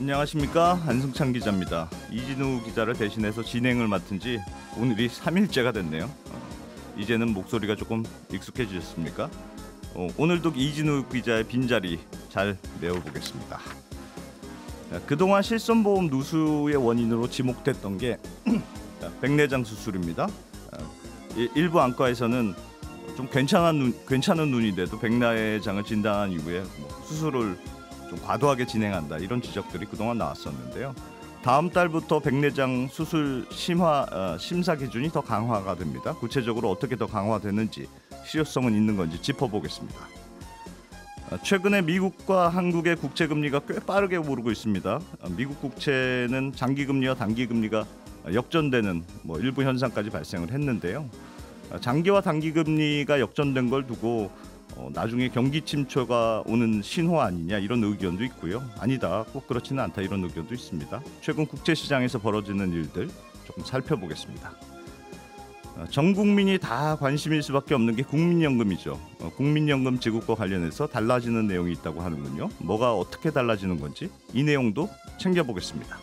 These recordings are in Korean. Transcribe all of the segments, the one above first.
안녕하십니까 안승찬 기자입니다. 이진우 기자를 대신해서 진행을 맡은 지 오늘이 3일째가 됐네요. 어, 이제는 목소리가 조금 익숙해지셨습니까? 어, 오늘도 이진우 기자의 빈자리 잘 메워보겠습니다. 그동안 실손보험 누수의 원인으로 지목됐던 게 백내장 수술입니다. 일부 안과에서는 좀 괜찮은, 눈, 괜찮은 눈이 돼도 백내장을 진단한 이후에 뭐 수술을 좀 과도하게 진행한다 이런 지적들이 그동안 나왔었는데요. 다음 달부터 백내장 수술 심화 어, 심사 기준이 더 강화가 됩니다. 구체적으로 어떻게 더 강화되는지 실효성은 있는 건지 짚어보겠습니다. 어, 최근에 미국과 한국의 국채 금리가 꽤 빠르게 오르고 있습니다. 어, 미국 국채는 장기 금리와 단기 금리가 역전되는 뭐 일부 현상까지 발생을 했는데요. 어, 장기와 단기 금리가 역전된 걸 두고 어, 나중에 경기 침체가 오는 신호 아니냐 이런 의견도 있고요. 아니다, 꼭 그렇지는 않다 이런 의견도 있습니다. 최근 국제 시장에서 벌어지는 일들 조금 살펴보겠습니다. 어, 전 국민이 다 관심일 수밖에 없는 게 국민연금이죠. 어, 국민연금 지급과 관련해서 달라지는 내용이 있다고 하는군요. 뭐가 어떻게 달라지는 건지 이 내용도 챙겨보겠습니다.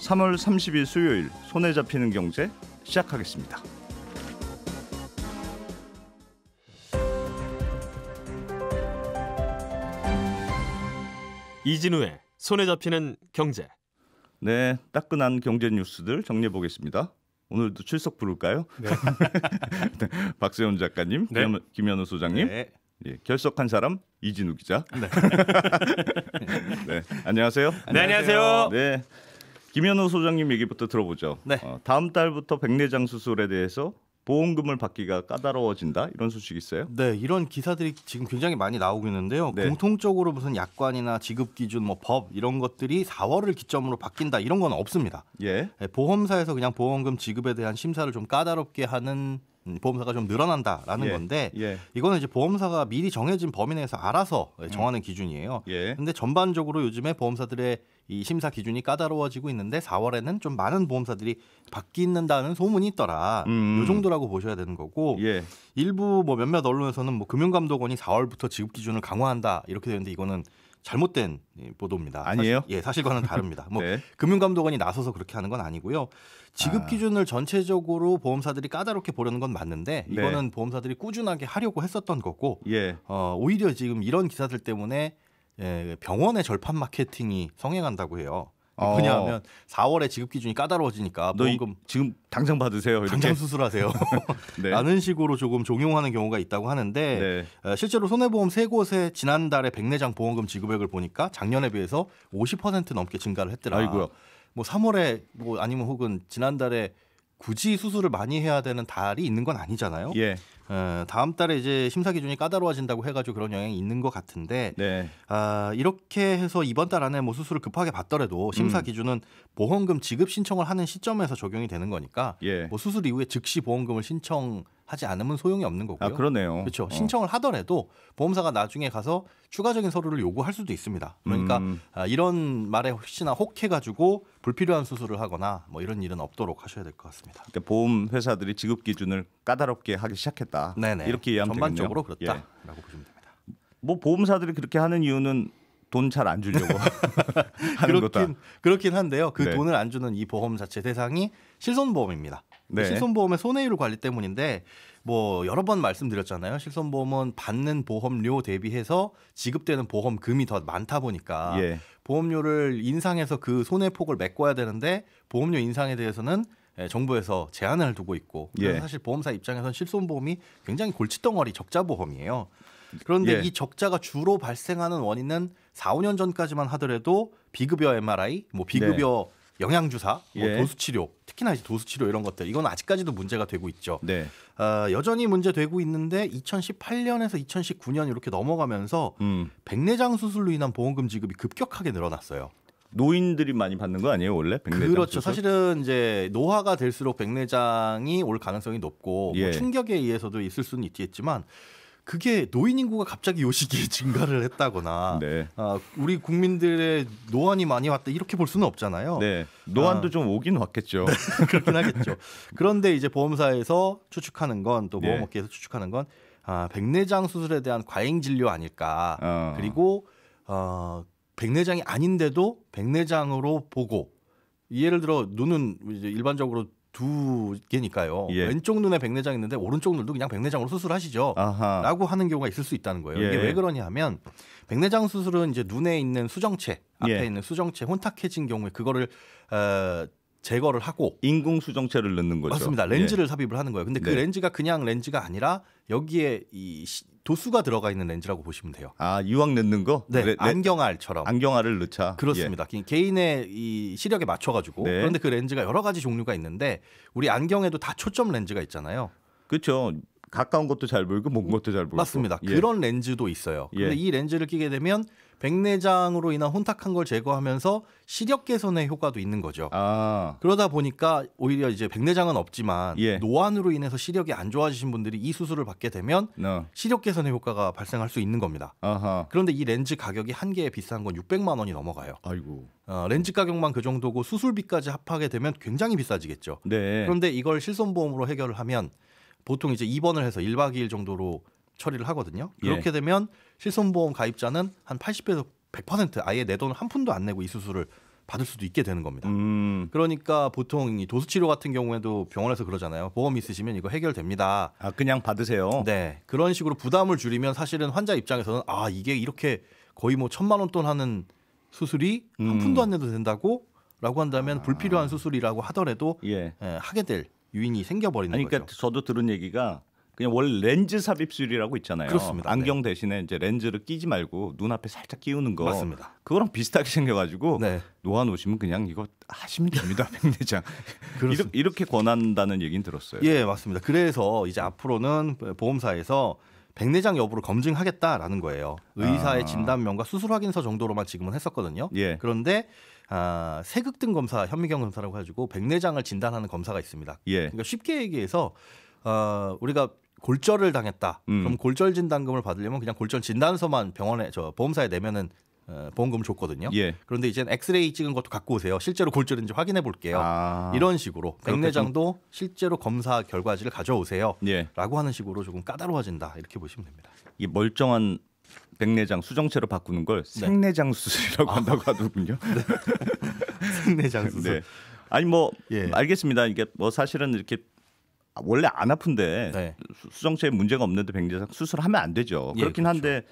3월 30일 수요일 손에 잡히는 경제 시작하겠습니다. 이진우의 손에 잡히는 경제. 네, 따끈한 경제 뉴스들 정리해 보겠습니다. 오늘도 출석 부를까요? 네. 네 박세훈 작가님, 네. 김현우 소장님, 네. 예, 결석한 사람 이진우 기자. 네. 네 안녕하세요. 네, 안녕하세요. 네, 김현우 소장님 얘기부터 들어보죠. 네. 어, 다음 달부터 백내장 수술에 대해서 보험금을 받기가 까다로워진다 이런 소식이 있어요? 네, 이런 기사들이 지금 굉장히 많이 나오고 있는데요. 네. 공통적으로 무슨 약관이나 지급 기준, 뭐 법 이런 것들이 4월을 기점으로 바뀐다 이런 건 없습니다. 예. 예. 보험사에서 그냥 보험금 지급에 대한 심사를 좀 까다롭게 하는 음, 보험사가 좀 늘어난다라는 예. 건데 예. 이거는 이제 보험사가 미리 정해진 범위 내에서 알아서 음. 정하는 음. 기준이에요. 예. 근데 전반적으로 요즘에 보험사들의 이 심사 기준이 까다로워지고 있는데 4월에는 좀 많은 보험사들이 바뀌는다는 소문이 있더라. 음. 이 정도라고 보셔야 되는 거고 예. 일부 뭐 몇몇 언론에서는 뭐 금융감독원이 4월부터 지급 기준을 강화한다 이렇게 되는데 이거는 잘못된 예, 보도입니다. 아니에요? 사실, 예, 사실과는 다릅니다. 뭐 네. 금융감독원이 나서서 그렇게 하는 건 아니고요. 지급 아. 기준을 전체적으로 보험사들이 까다롭게 보려는 건 맞는데 네. 이거는 네. 보험사들이 꾸준하게 하려고 했었던 거고 예. 어, 오히려 지금 이런 기사들 때문에 예, 병원의 절판 마케팅이 성행한다고 해요. 어. 왜냐하면 4월에 지급 기준이 까다로워지니까 보험금 지금 당장 받으세요. 이렇게. 당장 수술하세요. 네. 라는 식으로 조금 종용하는 경우가 있다고 하는데 네. 실제로 손해보험 세 곳에 지난달에 백내장 보험금 지급액을 보니까 작년에 비해서 50% 넘게 증가를 했더라. 아이고요. 뭐 3월에 뭐 아니면 혹은 지난달에 굳이 수술을 많이 해야 되는 달이 있는 건 아니잖아요. 예. 어, 다음 달에 이제 심사 기준이 까다로워진다고 해가지고 그런 영향이 있는 것 같은데 네. 아, 이렇게 해서 이번 달 안에 뭐 수술을 급하게 받더라도 심사 음. 기준은 보험금 지급 신청을 하는 시점에서 적용이 되는 거니까 예. 뭐 수술 이후에 즉시 보험금을 신청 하지 않으면 소용이 없는 거고요. 아, 그러네요. 그렇죠. 어. 신청을 하더라도 보험사가 나중에 가서 추가적인 서류를 요구할 수도 있습니다. 그러니까 음. 아, 이런 말에 혹시나 혹해가지고 불필요한 수술을 하거나 뭐 이런 일은 없도록 하셔야 될 것 같습니다. 그러니까 보험 회사들이 지급 기준을 까다롭게 하기 시작했다. 네네. 이렇게 이해하면 전반적으로 되겠네요. 그렇다라고 예. 보시면 됩니다. 예. 뭐 보험사들이 그렇게 하는 이유는 돈 잘 안 주려고 하는 그렇긴, 거다. 그렇긴 한데요. 그 네. 돈을 안 주는 이 보험 자체 대상이 실손보험입니다. 네. 실손보험의 손해율 관리 때문인데 뭐 여러 번 말씀드렸잖아요. 실손보험은 받는 보험료 대비해서 지급되는 보험금이 더 많다 보니까 예. 보험료를 인상해서 그 손해폭을 메꿔야 되는데 보험료 인상에 대해서는 예, 정부에서 제한을 두고 있고 예. 그래서 예. 사실 보험사 입장에선 실손보험이 굉장히 골칫덩어리 적자 보험이에요. 그런데 예. 이 적자가 주로 발생하는 원인은 4, 5년 전까지만 하더라도 비급여 MRI, 뭐 비급여 네. 영양주사, 뭐 예. 도수치료, 특히나 이제 도수치료 이런 것들 이건 아직까지도 문제가 되고 있죠. 네. 어, 여전히 문제되고 있는데 2018년에서 2019년 이렇게 넘어가면서 음. 백내장 수술로 인한 보험금 지급이 급격하게 늘어났어요. 노인들이 많이 받는 거 아니에요 원래 백내장 그렇죠 수술? 사실은 이제 노화가 될수록 백내장이 올 가능성이 높고 뭐 예. 뭐 충격에 의해서도 있을 수는 있겠지만 그게 노인 인구가 갑자기 요 시기에 증가를 했다거나 네. 아, 우리 국민들의 노안이 많이 왔다 이렇게 볼 수는 없잖아요. 네. 노안도 아, 좀 오긴 왔겠죠. 네, 그렇긴 하겠죠. 그런데 이제 보험사에서 추측하는 건또 네. 보험업계에서 추측하는 건 아, 백내장 수술에 대한 과잉 진료 아닐까. 어. 그리고 어, 백내장이 아닌데도 백내장으로 보고 예를 들어 눈은 이제 일반적으로 두 개니까요. 예. 왼쪽 눈에 백내장 있는데 오른쪽 눈도 그냥 백내장으로 수술하시죠. 아하. 라고 하는 경우가 있을 수 있다는 거예요. 예. 이게 왜 그러냐 하면 백내장 수술은 이제 눈에 있는 수정체, 앞에 예. 있는 수정체 혼탁해진 경우에 그거를 어, 제거를 하고 인공 수정체를 넣는 거죠. 맞습니다. 렌즈를 예. 삽입을 하는 거예요. 근데 그 네. 렌즈가 그냥 렌즈가 아니라 여기에 이 시, 도수가 들어가 있는 렌즈라고 보시면 돼요. 아 유황 넣는 거? 네, 네, 네, 안경알처럼. 안경알을 넣자. 그렇습니다. 예. 개인의 이 시력에 맞춰가지고. 네. 그런데 그 렌즈가 여러 가지 종류가 있는데 우리 안경에도 다 초점 렌즈가 있잖아요. 그렇죠. 가까운 것도 잘 보이고 먼 것도 잘 보이고. 맞습니다. 예. 그런 렌즈도 있어요. 근데 예. 이 렌즈를 끼게 되면 백내장으로 인한 혼탁한 걸 제거하면서 시력 개선의 효과도 있는 거죠. 아. 그러다 보니까 오히려 이제 백내장은 없지만 예. 노안으로 인해서 시력이 안 좋아지신 분들이 이 수술을 받게 되면 no. 어. 시력 개선의 효과가 발생할 수 있는 겁니다. 아하. 그런데 이 렌즈 가격이 한 개에 비싼 건 600만 원이 넘어가요. 아이고. 어, 렌즈 가격만 그 정도고 수술비까지 합하게 되면 굉장히 비싸지겠죠. 네. 그런데 이걸 실손보험으로 해결을 하면 보통 이제 입원을 해서 1박 2일 정도로 처리를 하거든요. 이렇게 예. 되면 실손보험 가입자는 한 80에서 100% 아예 내 돈을 한 푼도 안 내고 이 수술을 받을 수도 있게 되는 겁니다. 음. 그러니까 보통 이 도수치료 같은 경우에도 병원에서 그러잖아요. 보험 있으시면 이거 해결됩니다. 아 그냥 받으세요. 네 그런 식으로 부담을 줄이면 사실은 환자 입장에서는 아 이게 이렇게 거의 뭐 천만 원 돈 하는 수술이 음. 한 푼도 안 내도 된다고라고 한다면 아. 불필요한 수술이라고 하더라도 예. 예, 하게 될 유인이 생겨버리는 그러니까 거죠. 그러니까 저도 들은 얘기가 그냥 원래 렌즈 삽입술이라고 있잖아요. 그렇습니다. 네. 안경 네. 대신에 이제 렌즈를 끼지 말고 눈앞에 살짝 끼우는 거. 맞습니다. 그거랑 비슷하게 생겨가지고 네. 놓아 놓으시면 그냥 이거 하시면 됩니다, 백내장. 이렇게, 이렇게 권한다는 얘기는 들었어요. 예, 맞습니다. 그래서 이제 앞으로는 보험사에서 백내장 여부를 검증하겠다라는 거예요. 의사의 아. 진단명과 수술 확인서 정도로만 지금은 했었거든요. 예. 그런데 아, 세극등 검사, 현미경 검사라고 해가지고 백내장을 진단하는 검사가 있습니다. 예. 그러니까 쉽게 얘기해서 어, 우리가 골절을 당했다. 음. 그럼 골절 진단금을 받으려면 그냥 골절 진단서만 병원에 저 보험사에 내면은 어, 보험금을 줬거든요. 예. 그런데 이제 엑스레이 찍은 것도 갖고 오세요. 실제로 골절인지 확인해 볼게요. 아. 이런 식으로 백내장도 실제로 검사 결과지를 가져오세요. 예. 라고 하는 식으로 조금 까다로워진다. 이렇게 보시면 됩니다. 이 멀쩡한 백내장 수정체로 바꾸는 걸 네. 생내장 수술이라고 아. 한다고 하더군요. 네. 생내장 수술. 네. 아니 뭐 예. 알겠습니다. 이게 뭐 사실은 이렇게 아, 원래 안 아픈데 네. 수정체에 문제가 없는데 백내장 수술하면 안 되죠. 예, 그렇긴 예, 그렇죠. 한데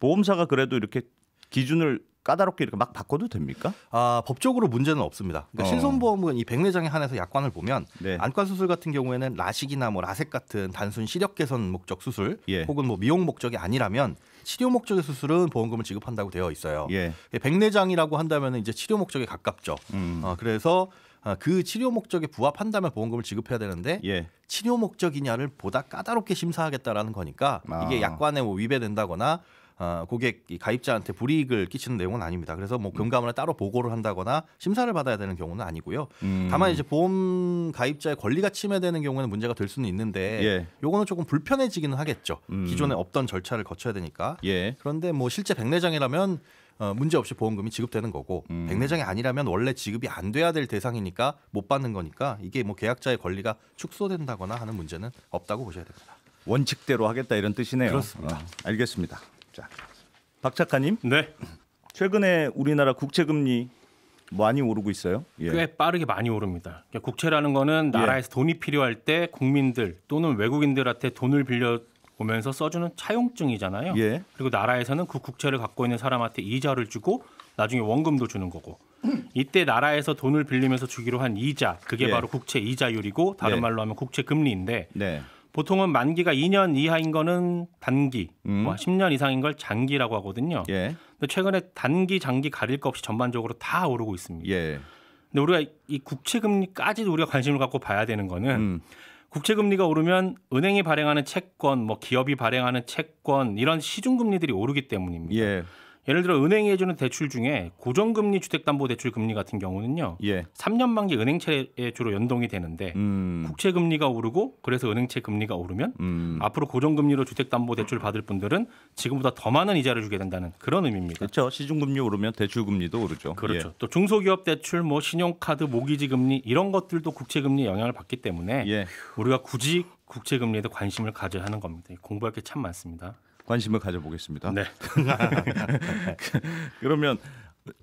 보험사가 그래도 이렇게 기준을 까다롭게 이렇게 막 바꿔도 됩니까? 아 법적으로 문제는 없습니다. 그러니까 어. 신손보험은 이 백내장에 한해서 약관을 보면 네. 안과 수술 같은 경우에는 라식이나 뭐 라섹 같은 단순 시력 개선 목적 수술 예. 혹은 뭐 미용 목적이 아니라면 치료 목적의 수술은 보험금을 지급한다고 되어 있어요. 예. 백내장이라고 한다면 이제 치료 목적에 가깝죠. 음. 어, 그래서 아, 그 치료 목적에 부합한다면 보험금을 지급해야 되는데 예. 치료 목적이냐를 보다 까다롭게 심사하겠다라는 거니까 아. 이게 약관에 뭐 위배된다거나 어, 고객 가입자한테 불이익을 끼치는 내용은 아닙니다. 그래서 뭐 음. 금감원에 따로 보고를 한다거나 심사를 받아야 되는 경우는 아니고요. 음. 다만 이제 보험 가입자의 권리가 침해되는 경우에는 문제가 될 수는 있는데 예. 요거는 조금 불편해지기는 하겠죠. 음. 기존에 없던 절차를 거쳐야 되니까. 예. 그런데 뭐 실제 백내장이라면 어, 문제 없이 보험금이 지급되는 거고 음. 백내장이 아니라면 원래 지급이 안 돼야 될 대상이니까 못 받는 거니까 이게 뭐 계약자의 권리가 축소된다거나 하는 문제는 없다고 보셔야 됩니다. 원칙대로 하겠다 이런 뜻이네요. 그렇습니다. 어, 알겠습니다. 자, 박 작가님. 네. 최근에 우리나라 국채금리 많이 오르고 있어요? 예. 꽤 빠르게 많이 오릅니다. 그러니까 국채라는 거는 나라에서 예. 돈이 필요할 때 국민들 또는 외국인들한테 돈을 빌려 오면서 써주는 차용증이잖아요. 예. 그리고 나라에서는 그 국채를 갖고 있는 사람한테 이자를 주고 나중에 원금도 주는 거고 이때 나라에서 돈을 빌리면서 주기로 한 이자 그게 예. 바로 국채 이자율이고 다른 네. 말로 하면 국채 금리인데 네. 보통은 만기가 2년 이하인 거는 단기, 음. 뭐 10년 이상인 걸 장기라고 하거든요. 예. 근데 최근에 단기, 장기 가릴 것 없이 전반적으로 다 오르고 있습니다. 예. 근데 우리가 이 국채 금리까지 도 우리가 관심을 갖고 봐야 되는 거는 음. 국채 금리가 오르면 은행이 발행하는 채권, 뭐 기업이 발행하는 채권 이런 시중 금리들이 오르기 때문입니다. 예. 예를 들어 은행이 해주는 대출 중에 고정금리 주택담보대출 금리 같은 경우는요. 예. 3년 만기 은행채에 주로 연동이 되는데 음. 국채 금리가 오르고 그래서 은행채 금리가 오르면 음. 앞으로 고정금리로 주택담보대출 받을 분들은 지금보다 더 많은 이자를 주게 된다는 그런 의미입니다. 그렇죠. 시중금리 오르면 대출금리도 오르죠. 그렇죠. 예. 또 중소기업 대출, 뭐 신용카드, 모기지 금리 이런 것들도 국채 금리 영향을 받기 때문에 예. 우리가 굳이 국채 금리에도 관심을 가져야 하는 겁니다. 공부할 게 참 많습니다. 관심을 가져보겠습니다. 네. 그, 그러면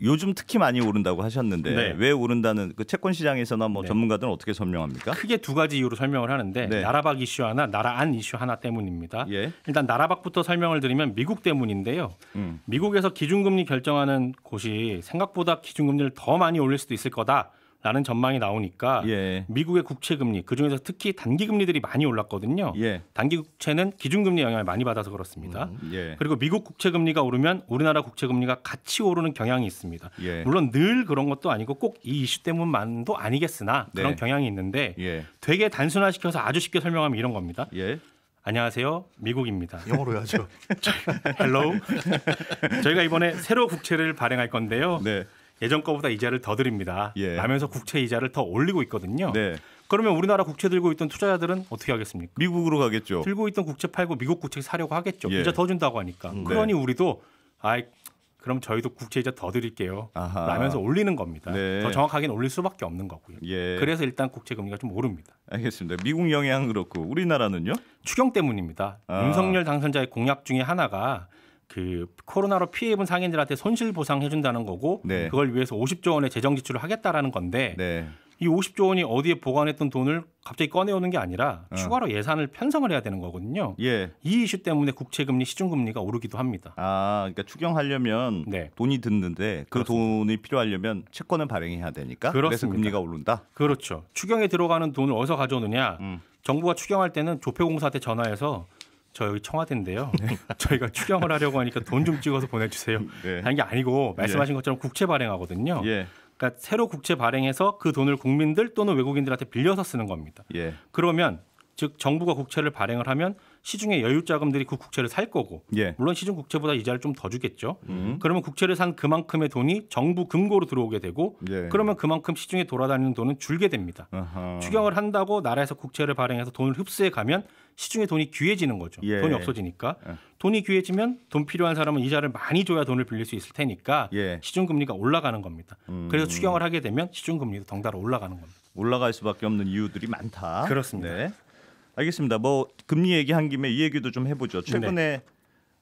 요즘 특히 많이 오른다고 하셨는데 네. 왜 오른다는 그 채권 시장에서나 뭐 네. 전문가들은 어떻게 설명합니까? 크게 두 가지 이유로 설명을 하는데 네. 나라박 이슈 하나, 나라 안 이슈 하나 때문입니다. 예. 일단 나라박부터 설명을 드리면 미국 때문인데요. 음. 미국에서 기준금리 결정하는 곳이 생각보다 기준금리를 더 많이 올릴 수도 있을 거다. 라는 전망이 나오니까 예. 미국의 국채 금리 그중에서 특히 단기 금리들이 많이 올랐거든요. 예. 단기 국채는 기준금리 영향을 많이 받아서 그렇습니다. 음, 예. 그리고 미국 국채 금리가 오르면 우리나라 국채 금리가 같이 오르는 경향이 있습니다. 예. 물론 늘 그런 것도 아니고 꼭 이 이슈 때문만도 아니겠으나 네. 그런 네. 경향이 있는데 예. 되게 단순화시켜서 아주 쉽게 설명하면 이런 겁니다. 예. 안녕하세요. 미국입니다. 영어로 해야죠. 헬로우. 저희가 이번에 새로 국채를 발행할 건데요. 네. 예전 거보다 이자를 더 드립니다. 예. 라면서 국채 이자를 더 올리고 있거든요. 네. 그러면 우리나라 국채 들고 있던 투자자들은 어떻게 하겠습니까? 미국으로 가겠죠. 들고 있던 국채 팔고 미국 국채 사려고 하겠죠. 예. 이자 더 준다고 하니까. 음, 네. 그러니 네. 우리도 아이 그럼 저희도 국채 이자 더 드릴게요. 아하. 라면서 올리는 겁니다. 네. 더 정확하게는 올릴 수밖에 없는 거고요. 예. 그래서 일단 국채 금리가 좀 오릅니다. 알겠습니다. 미국 영향 그렇고 우리나라는요? 추경 때문입니다. 아. 윤석열 당선자의 공약 중에 하나가 그 코로나로 피해 입은 상인들한테 손실 보상해 준다는 거고 네. 그걸 위해서 50조 원의 재정 지출을 하겠다라는 건데 네. 이 50조 원이 어디에 보관했던 돈을 갑자기 꺼내오는 게 아니라 어. 추가로 예산을 편성을 해야 되는 거거든요. 예. 이 이슈 때문에 국채금리, 시중금리가 오르기도 합니다. 아, 그러니까 추경하려면 네. 돈이 드는데 그 그렇습니다. 돈이 필요하려면 채권을 발행해야 되니까 그렇습니다. 그래서 금리가 오른다. 그렇죠. 추경에 들어가는 돈을 어디서 가져오느냐? 음. 정부가 추경할 때는 조폐공사한테 전화해서 저 여기 청와대인데요. 네. 저희가 추경을 하려고 하니까 돈 좀 찍어서 보내주세요. 네. 하는 게 아니고 말씀하신 예. 것처럼 국채 발행하거든요. 예. 그러니까 새로 국채 발행해서 그 돈을 국민들 또는 외국인들한테 빌려서 쓰는 겁니다. 예. 그러면 즉 정부가 국채를 발행을 하면 시중에 여유 자금들이 그 국채를 살 거고 예. 물론 시중 국채보다 이자를 좀 더 주겠죠. 음. 그러면 국채를 산 그만큼의 돈이 정부 금고로 들어오게 되고 예. 그러면 그만큼 시중에 돌아다니는 돈은 줄게 됩니다. 어허. 추경을 한다고 나라에서 국채를 발행해서 돈을 흡수해 가면 시중에 돈이 귀해지는 거죠. 예. 돈이 없어지니까. 예. 돈이 귀해지면 돈 필요한 사람은 이자를 많이 줘야 돈을 빌릴 수 있을 테니까 예. 시중 금리가 올라가는 겁니다. 음. 그래서 추경을 하게 되면 시중 금리도 덩달아 올라가는 겁니다. 올라갈 수밖에 없는 이유들이 많다. 그렇습니다. 네. 알겠습니다. 뭐 금리 얘기한 김에 이 얘기도 좀 해보죠. 네. 최근에 네.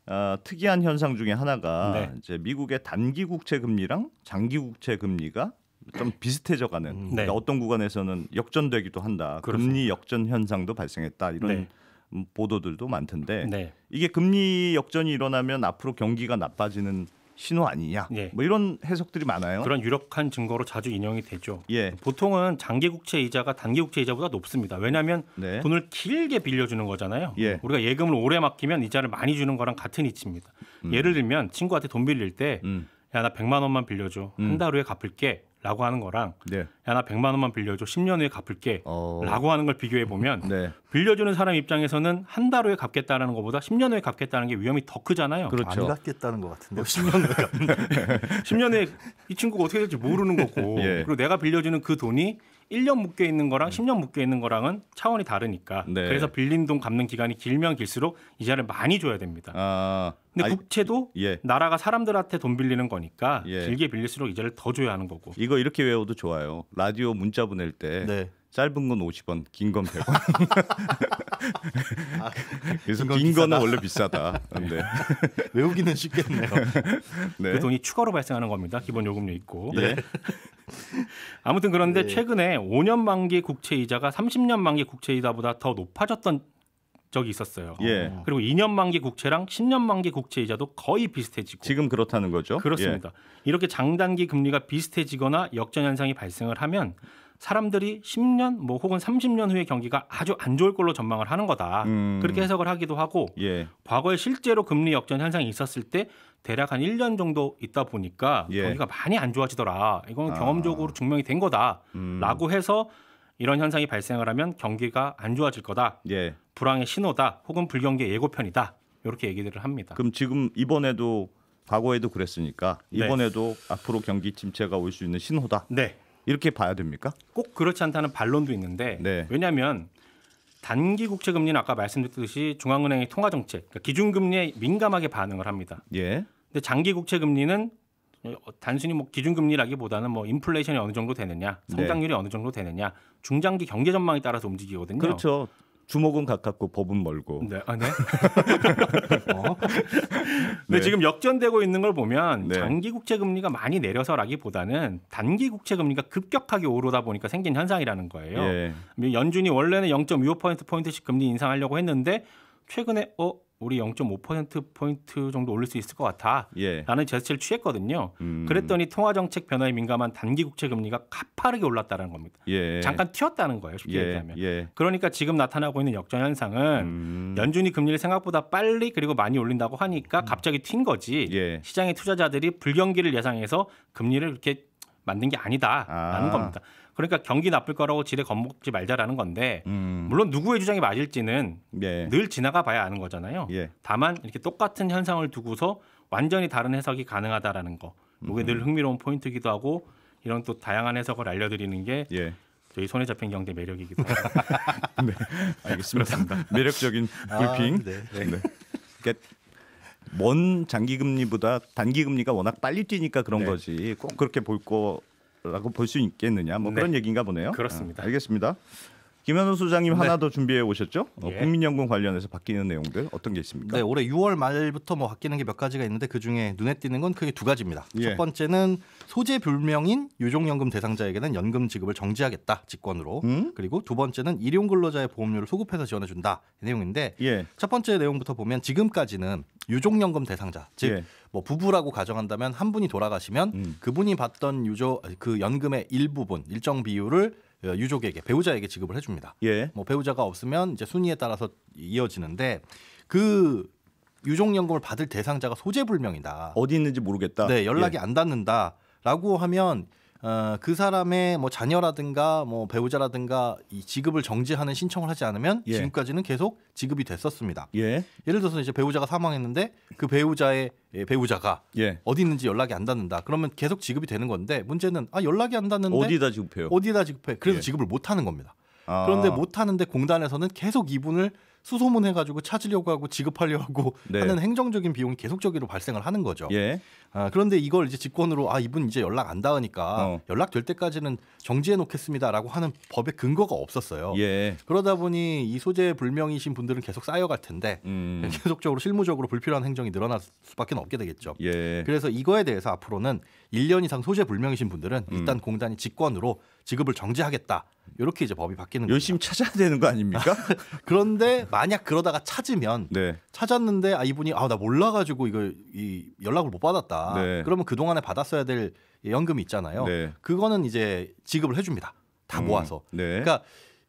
어, 특이한 현상 중에 하나가 네. 이제 미국의 단기 국채 금리랑 장기 국채 금리가 좀 비슷해져가는 음. 네. 그러니까 어떤 구간에서는 역전되기도 한다. 그렇습니다. 금리 역전 현상도 발생했다 이런 네. 보도들도 많던데 네. 이게 금리 역전이 일어나면 앞으로 경기가 나빠지는 신호 아니냐 예. 뭐 이런 해석들이 많아요. 그런 유력한 증거로 자주 인용이 되죠. 예. 보통은 장기 국채 이자가 단기 국채 이자보다 높습니다. 왜냐하면 네. 돈을 길게 빌려주는 거잖아요. 예. 우리가 예금을 오래 맡기면 이자를 많이 주는 거랑 같은 이치입니다. 음. 예를 들면 친구한테 돈 빌릴 때 음. 야나 100만 원만 빌려줘. 음. 한달 후에 갚을게. 라고 하는 거랑 네. 야나 100만 원만 빌려줘 10년 후에 갚을게 어... 라고 하는 걸 비교해 보면 네. 빌려주는 사람 입장에서는 한 달 후에 갚겠다라는 것보다 10년 후에 갚겠다는 게 위험이 더 크잖아요. 그렇죠. 안 갚겠다는 것 같은데 10년 어, 후에 10년 후에 이 친구가 어떻게 될지 모르는 거고 예. 그리고 내가 빌려주는 그 돈이 1년 묶여 있는 거랑 10년 묶여 있는 거랑은 차원이 다르니까. 네. 그래서 빌린 돈 갚는 기간이 길면 길수록 이자를 많이 줘야 됩니다. 아, 근데 아니, 국채도 예. 나라가 사람들한테 돈 빌리는 거니까 예. 길게 빌릴수록 이자를 더 줘야 하는 거고. 이거 이렇게 외워도 좋아요. 라디오 문자 보낼 때 네. 짧은 건 50원, 긴 건 100원. 아, 그래서 긴, 거는 원래 비싸다. 근데 네. 외우기는 쉽겠네요. 네. 그 돈이 추가로 발생하는 겁니다. 기본 요금료 있고. 예. 네. 아무튼 그런데 네. 최근에 5년 만기 국채 이자가 30년 만기 국채 이자보다 더 높아졌던 적이 있었어요. 예. 그리고 2년 만기 국채랑 10년 만기 국채 이자도 거의 비슷해지고 지금 그렇다는 거죠? 그렇습니다. 예. 이렇게 장단기 금리가 비슷해지거나 역전 현상이 발생을 하면 사람들이 10년 뭐 혹은 30년 후에 경기가 아주 안 좋을 걸로 전망을 하는 거다. 음. 그렇게 해석을 하기도 하고 예. 과거에 실제로 금리 역전 현상이 있었을 때 대략 한 1년 정도 있다 보니까 예. 경기가 많이 안 좋아지더라. 이건 아. 경험적으로 증명이 된 거다라고 음. 해서 이런 현상이 발생을 하면 경기가 안 좋아질 거다. 예. 불황의 신호다. 혹은 불경기의 예고편이다. 이렇게 얘기들을 합니다. 그럼 지금 이번에도 과거에도 그랬으니까 네. 이번에도 네. 앞으로 경기 침체가 올 수 있는 신호다. 네. 이렇게 봐야 됩니까? 꼭 그렇지 않다는 반론도 있는데 네. 왜냐하면 단기 국채 금리는 아까 말씀드렸듯이 중앙은행의 통화 정책, 그러니까 기준금리에 민감하게 반응을 합니다. 예. 근데 장기 국채 금리는 단순히 뭐 기준금리라기보다는 뭐 인플레이션이 어느 정도 되느냐, 네. 성장률이 네. 어느 정도 되느냐, 중장기 경제 전망에 따라서 움직이거든요. 그렇죠. 주목은 가깝고 법은 멀고. 네. 아, 네. 어? 네. 지금 역전되고 있는 걸 보면 네. 장기 국채 금리가 많이 내려서라기보다는 단기 국채 금리가 급격하게 오르다 보니까 생긴 현상이라는 거예요. 예. 연준이 원래는 0.25% 포인트씩 금리 인상하려고 했는데 최근에 어 우리 0.5% 포인트 정도 올릴 수 있을 것 같아. 예. 라는 제스처를 취했거든요. 음. 그랬더니 통화 정책 변화에 민감한 단기 국채 금리가 가파르게 올랐다는 겁니다. 예. 잠깐 튀었다는 거예요. 쉽게 예. 얘기하면. 예. 그러니까 지금 나타나고 있는 역전 현상은 음. 연준이 금리를 생각보다 빨리 그리고 많이 올린다고 하니까 음. 갑자기 튄 거지. 예. 시장의 투자자들이 불경기를 예상해서 금리를 이렇게 만든 게 아니다라는 아. 겁니다. 그러니까 경기 나쁠 거라고 지레 겁먹지 말자라는 건데 음. 물론 누구의 주장이 맞을지는 예. 늘 지나가 봐야 아는 거잖아요. 예. 다만 이렇게 똑같은 현상을 두고서 완전히 다른 해석이 가능하다라는 거. 이게 음. 늘 흥미로운 포인트기도 이 하고 이런 또 다양한 해석을 알려드리는 게 예. 저희 손에 잡힌 경제 매력이기도 하고. 네, 알겠습니다. 매력적인 아, 브리핑 아, 네. 네. 네. 그러니까 먼 장기금리보다 단기금리가 워낙 빨리 뛰니까 그런 네. 거지 꼭 그렇게 볼거 라고 볼 수 있겠느냐 뭐 네. 그런 얘기인가 보네요. 그렇습니다. 아, 알겠습니다. 김현우 소장님 네. 하나 더 준비해 오셨죠? 어, 예. 국민연금 관련해서 바뀌는 내용들 어떤 게 있습니까? 네, 올해 6월 말부터 뭐 바뀌는 게 몇 가지가 있는데 그 중에 눈에 띄는 건 크게 두 가지입니다. 예. 첫 번째는 소재 불명인 유종연금 대상자에게는 연금 지급을 정지하겠다 직권으로 음? 그리고 두 번째는 일용 근로자의 보험료를 소급해서 지원해 준다 내용인데 예. 첫 번째 내용부터 보면 지금까지는 유종연금 대상자 즉 예. 뭐 부부라고 가정한다면 한 분이 돌아가시면 음. 그분이 받던 유족 그 연금의 일부분 일정 비율을 어, 유족에게 배우자에게 지급을 해줍니다. 예. 뭐 배우자가 없으면 이제 순위에 따라서 이어지는데 그 유족연금을 받을 대상자가 소재불명이다. 어디 있는지 모르겠다. 네, 연락이 예. 안 닿는다라고 하면 어, 그 사람의 뭐 자녀라든가 뭐 배우자라든가 이 지급을 정지하는 신청을 하지 않으면 예. 지금까지는 계속 지급이 됐었습니다. 예. 를 들어서 이제 배우자가 사망했는데 그 배우자의 예, 배우자가 예. 어디 있는지 연락이 안 닿는다. 그러면 계속 지급이 되는 건데 문제는 아 연락이 안 닿는데 어디다 지급해요? 어디다 지급해? 그래서 예. 지급을 못 하는 겁니다. 아. 그런데 못 하는데 공단에서는 계속 이분을 수소문해가지고 찾으려고 하고 지급하려고 네. 하는 행정적인 비용이 계속적으로 발생을 하는 거죠. 예. 아, 그런데 이걸 이제 직권으로아 이분 이제 연락 안 닿으니까 어. 연락 될 때까지는 정지해 놓겠습니다라고 하는 법의 근거가 없었어요. 예. 그러다 보니 이 소재 불명이신 분들은 계속 쌓여갈 텐데 음. 계속적으로 실무적으로 불필요한 행정이 늘어날 수밖에 없게 되겠죠. 예. 그래서 이거에 대해서 앞으로는 1년 이상 소재 불명이신 분들은 음. 일단 공단이 직권으로 지급을 정지하겠다. 이렇게 이제 법이 바뀌는 거예 열심히 겁니다. 찾아야 되는 거 아닙니까? 그런데 만약 그러다가 찾으면 네. 찾았는데 아 이분이 아 나 몰라 가지고 이거 이 연락을 못 받았다. 네. 네. 그러면 그 동안에 받았어야 될 연금이 있잖아요. 네. 그거는 이제 지급을 해줍니다. 다 음, 모아서. 네. 그러니까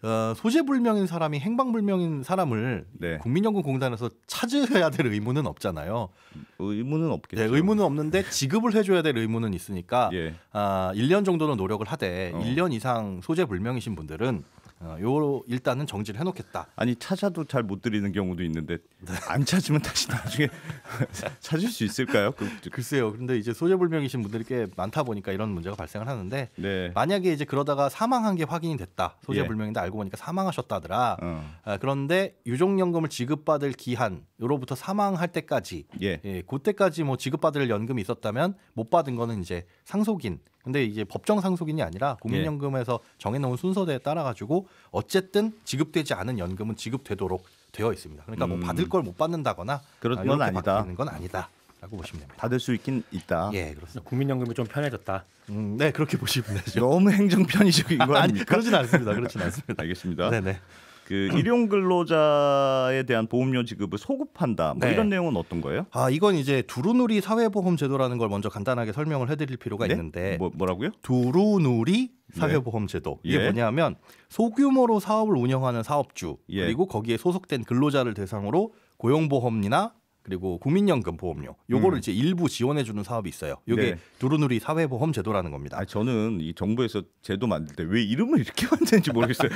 어, 소재불명인 사람이 행방불명인 사람을 네. 국민연금공단에서 찾으셔야 될 의무는 없잖아요. 음, 의무는 없겠죠. 네, 의무는 없는데 지급을 해줘야 될 의무는 있으니까 예. 아, 1년 정도는 노력을 하되 어. 1년 이상 소재불명이신 분들은 어, 요 일단은 정지를 해놓겠다. 아니 찾아도 잘 못 드리는 경우도 있는데 네. 안 찾으면 다시 나중에 찾을 수 있을까요? 그 글쎄요. 그런데 이제 소재불명이신 분들이 꽤 많다 보니까 이런 문제가 발생을 하는데 네. 만약에 이제 그러다가 사망한 게 확인이 됐다 소재불명인데 예. 알고 보니까 사망하셨다더라. 어. 아, 그런데 유족연금을 지급받을 기한 요로부터 사망할 때까지 예. 예, 그때까지 뭐 지급받을 연금이 있었다면 못 받은 거는 이제 상속인 근데 이제 법정 상속인이 아니라 국민연금에서 예. 정해놓은 순서대에 따라 가지고 어쨌든 지급되지 않은 연금은 지급되도록 되어 있습니다. 그러니까 뭐 음. 뭐 받을 걸 못 받는다거나 그런 건 아니다. 는건 아니다라고 보시면 됩니다. 받을 수 있긴 있다. 예, 그렇습니다. 국민연금이 좀 편해졌다. 음, 네, 그렇게 보시면 되죠. 너무 행정 편의적인 거아니까아 그러진 않습니다. 그렇진 않습니다. 알겠습니다. 네, 네. 그 일용 근로자에 대한 보험료 지급을 소급한다. 뭐 네. 이런 내용은 어떤 거예요? 아 이건 이제 두루누리 사회보험 제도라는 걸 먼저 간단하게 설명을 해드릴 필요가 네? 있는데 뭐, 뭐라고요? 두루누리 네. 사회보험 제도 이게 예. 뭐냐면 소규모로 사업을 운영하는 사업주 예. 그리고 거기에 소속된 근로자를 대상으로 고용보험이나 그리고 국민연금 보험료 요거를 음. 이제 일부 지원해 주는 사업이 있어요. 요게 네. 두루누리 사회보험 제도라는 겁니다. 아, 저는 이 정부에서 제도 만들 때 왜 이름을 이렇게 만드는지 모르겠어요.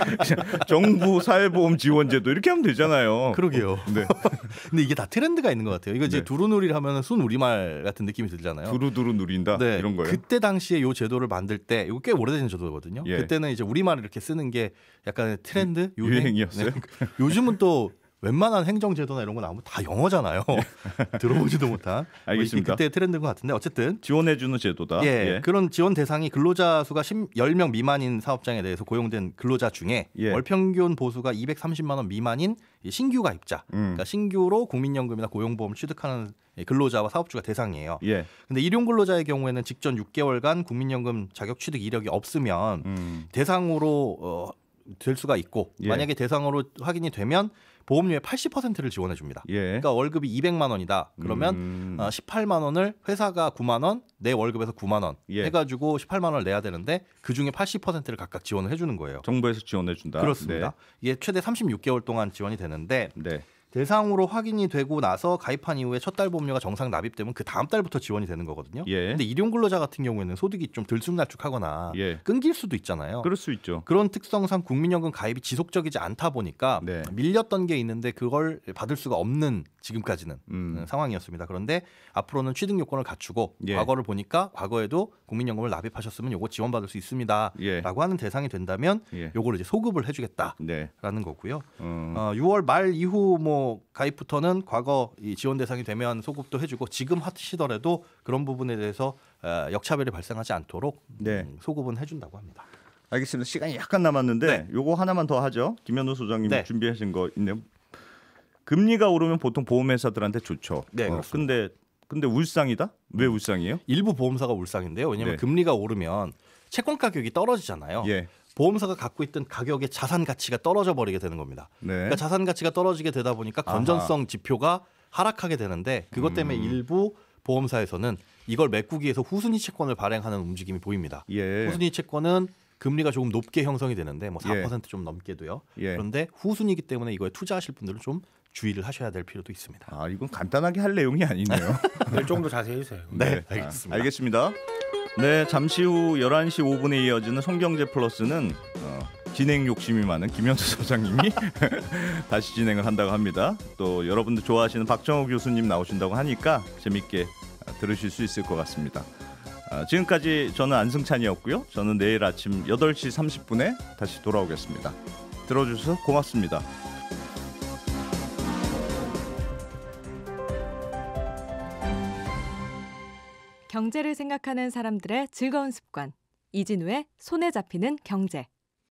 정부 사회보험 지원 제도 이렇게 하면 되잖아요. 그러게요. 어, 네. 근데 이게 다 트렌드가 있는 것 같아요. 이거 이제 네. 두루누리를 하면 순 우리말 같은 느낌이 들잖아요. 두루두루 누린다 네. 이런 거예요. 그때 당시에 요 제도를 만들 때 이거 꽤 오래된 제도거든요. 예. 그때는 이제 우리말을 이렇게 쓰는 게 약간의 트렌드 유행? 이었어요 네. 요즘은 또 웬만한 행정제도나 이런 건 아무 면다 영어잖아요. 들어보지도 못한. 뭐 알겠습니다. 뭐 그때 트렌드인 것 같은데 어쨌든 지원해주는 제도다. 예, 예. 그런 지원 대상이 근로자 수가 10, 10명 미만인 사업장에 대해서 고용된 근로자 중에 예. 월 평균 보수가 230만 원 미만인 신규 가입자, 음. 그러니까 신규로 국민연금이나 고용보험 취득하는 근로자와 사업주가 대상이에요. 예. 근데 일용 근로자의 경우에는 직전 6개월간 국민연금 자격 취득 이력이 없으면 음. 대상으로 어, 될 수가 있고 예. 만약에 대상으로 확인이 되면 보험료의 80%를 지원해 줍니다. 예. 그러니까 월급이 200만 원이다. 그러면 음. 어, 18만 원을 회사가 9만 원, 내 월급에서 9만 원 예. 해가지고 18만 원을 내야 되는데 그 중에 80%를 각각 지원을 해주는 거예요. 정부에서 지원해 준다. 그렇습니다. 네. 이게 최대 36개월 동안 지원이 되는데. 네. 대상으로 확인이 되고 나서 가입한 이후에 첫 달 보험료가 정상 납입되면 그 다음 달부터 지원이 되는 거거든요. 예. 근데 일용 근로자 같은 경우에는 소득이 좀 들쑥날쑥하거나 예. 끊길 수도 있잖아요. 그럴 수 있죠. 그런 특성상 국민연금 가입이 지속적이지 않다 보니까 네. 밀렸던 게 있는데 그걸 받을 수가 없는 지금까지는 음. 음. 상황이었습니다. 그런데 앞으로는 취득 요건을 갖추고 예. 과거를 보니까 과거에도 국민연금을 납입하셨으면 요거 지원받을 수 있습니다라고 예. 하는 대상이 된다면 예. 요거를 이제 소급을 해주겠다라는 네. 거고요. 음. 어, 6월 어, 말 이후 뭐 가입부터는 과거 이 지원 대상이 되면 소급도 해주고 지금 하시더라도 그런 부분에 대해서 어, 역차별이 발생하지 않도록 음, 네. 음, 소급은 해준다고 합니다. 알겠습니다. 시간이 약간 남았는데 네. 요거 하나만 더 하죠. 김현우 소장님 네. 준비하신 거 있네요. 금리가 오르면 보통 보험회사들한테 좋죠. 네, 어, 그렇데 근데 울상이다? 왜 음. 울상이에요? 일부 보험사가 울상인데요. 왜냐하면 네. 금리가 오르면 채권 가격이 떨어지잖아요. 예. 보험사가 갖고 있던 가격의 자산 가치가 떨어져 버리게 되는 겁니다. 네. 그러니까 자산 가치가 떨어지게 되다 보니까 건전성 아하. 지표가 하락하게 되는데 그것 때문에 음. 일부 보험사에서는 이걸 메꾸기 위해서 후순위 채권을 발행하는 움직임이 보입니다. 예. 후순위 채권은 금리가 조금 높게 형성이 되는데 뭐 4%좀 예. 넘게도요. 예. 그런데 후순위이기 때문에 이거에 투자하실 분들은 좀 주의를 하셔야 될 필요도 있습니다. 아 이건 간단하게 할 내용이 아니네요. 네, 좀더 자세히 해주세요. 네, 네 알겠습니다. 아, 알겠습니다. 네, 잠시 후 11시 5분에 이어지는 송경제 플러스는 어, 진행 욕심이 많은 김현수 소장님이 다시 진행을 한다고 합니다. 또 여러분들 좋아하시는 박정호 교수님 나오신다고 하니까 재밌게 아, 들으실 수 있을 것 같습니다. 아, 지금까지 저는 안승찬이었고요. 저는 내일 아침 8시 30분에 다시 돌아오겠습니다. 들어주셔서 고맙습니다. 경제를 생각하는 사람들의 즐거운 습관. 이진우의 손에 잡히는 경제.